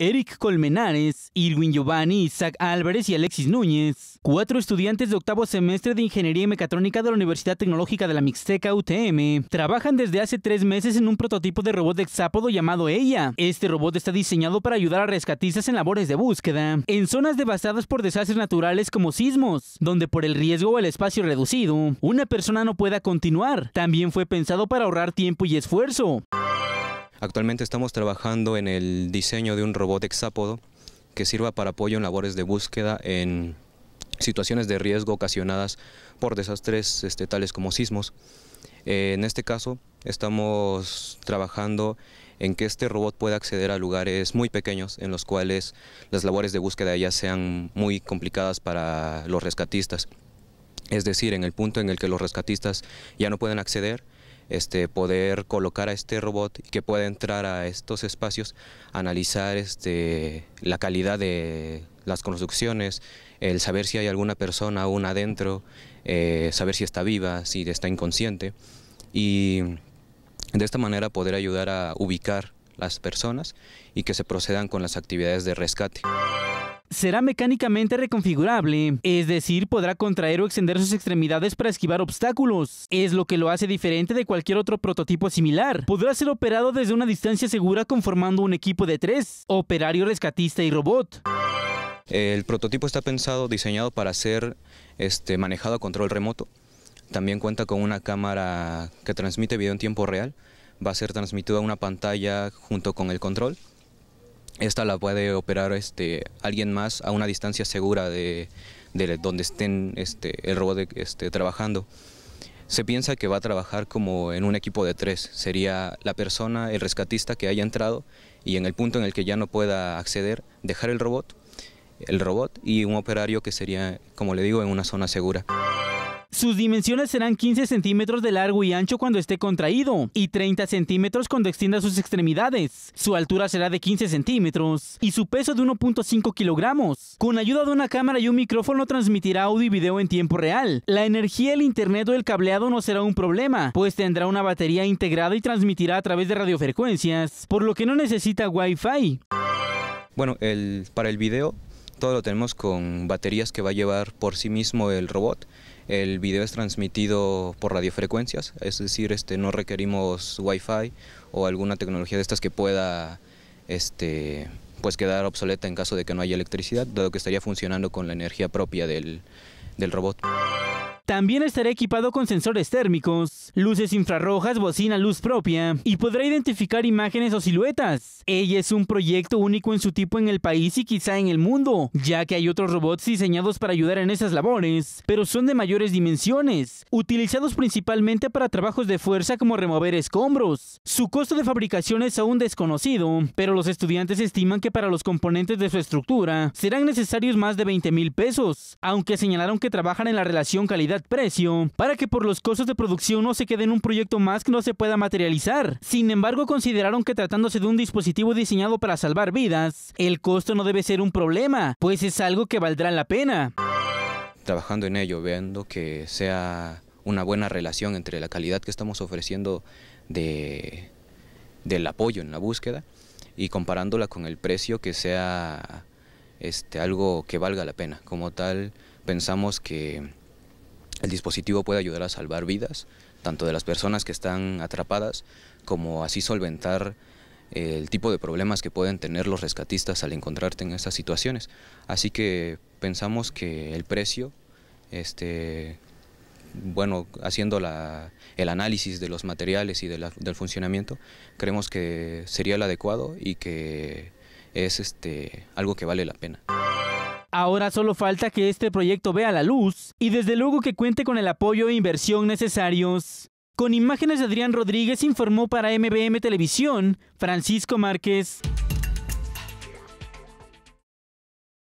Eric Colmenares, Irwin Giovanni, Isaac Álvarez y Alexis Núñez, cuatro estudiantes de octavo semestre de Ingeniería Mecatrónica de la Universidad Tecnológica de la Mixteca UTM, trabajan desde hace tres meses en un prototipo de robot hexápodo llamado Ella. Este robot está diseñado para ayudar a rescatistas en labores de búsqueda, en zonas devastadas por desastres naturales como sismos, donde por el riesgo o el espacio reducido, una persona no pueda continuar. También fue pensado para ahorrar tiempo y esfuerzo. Actualmente estamos trabajando en el diseño de un robot hexápodo que sirva para apoyo en labores de búsqueda en situaciones de riesgo ocasionadas por desastres este, tales como sismos. Eh, en este caso estamos trabajando en que este robot pueda acceder a lugares muy pequeños en los cuales las labores de búsqueda ya sean muy complicadas para los rescatistas. Es decir, en el punto en el que los rescatistas ya no pueden acceder, este, poder colocar a este robot que pueda entrar a estos espacios, analizar este, la calidad de las construcciones, el saber si hay alguna persona aún adentro, eh, saber si está viva, si está inconsciente y de esta manera poder ayudar a ubicar las personas y que se procedan con las actividades de rescate será mecánicamente reconfigurable, es decir, podrá contraer o extender sus extremidades para esquivar obstáculos. Es lo que lo hace diferente de cualquier otro prototipo similar. Podrá ser operado desde una distancia segura conformando un equipo de tres, operario, rescatista y robot. El prototipo está pensado, diseñado para ser este, manejado a control remoto. También cuenta con una cámara que transmite video en tiempo real. Va a ser transmitido a una pantalla junto con el control esta la puede operar este, alguien más a una distancia segura de, donde estén este, el robot este, trabajando. Se piensa que va a trabajar como en un equipo de tres. Sería la persona, el rescatista que haya entrado y en el punto en el que ya no pueda acceder, dejar el robot, el robot y un operario que sería, como le digo, en una zona segura. Sus dimensiones serán 15 centímetros de largo y ancho cuando esté contraído y 30 centímetros cuando extienda sus extremidades. Su altura será de 15 centímetros y su peso de 1.5 kilogramos. Con ayuda de una cámara y un micrófono transmitirá audio y video en tiempo real. La energía, el internet o el cableado no será un problema, pues tendrá una batería integrada y transmitirá a través de radiofrecuencias, por lo que no necesita WiFi. Bueno, el, para el video todo lo tenemos con baterías que va a llevar por sí mismo el robot. El video es transmitido por radiofrecuencias, es decir, este, no requerimos Wi-Fi o alguna tecnología de estas que pueda este, pues quedar obsoleta en caso de que no haya electricidad, dado que estaría funcionando con la energía propia del robot. También estará equipado con sensores térmicos, luces infrarrojas, bocina, luz propia y podrá identificar imágenes o siluetas. Ella es un proyecto único en su tipo en el país y quizá en el mundo, ya que hay otros robots diseñados para ayudar en esas labores, pero son de mayores dimensiones, utilizados principalmente para trabajos de fuerza como remover escombros. Su costo de fabricación es aún desconocido, pero los estudiantes estiman que para los componentes de su estructura serán necesarios más de 20 mil pesos, aunque señalaron que trabajan en la relación calidad precio para que por los costos de producción no se quede en un proyecto más que no se pueda materializar. Sin embargo, consideraron que tratándose de un dispositivo diseñado para salvar vidas, el costo no debe ser un problema, pues es algo que valdrá la pena. Trabajando en ello, viendo que sea una buena relación entre la calidad que estamos ofreciendo de, del apoyo en la búsqueda y comparándola con el precio que sea este, algo que valga la pena. Como tal, pensamos que el dispositivo puede ayudar a salvar vidas, tanto de las personas que están atrapadas, como así solventar eh, el tipo de problemas que pueden tener los rescatistas al encontrarte en estas situaciones. Así que pensamos que el precio, este, bueno, haciendo el análisis de los materiales y del funcionamiento, creemos que sería el adecuado y que es este, algo que vale la pena. Ahora solo falta que este proyecto vea la luz y desde luego que cuente con el apoyo e inversión necesarios. Con imágenes de Adrián Rodríguez informó para MBM Televisión Francisco Márquez.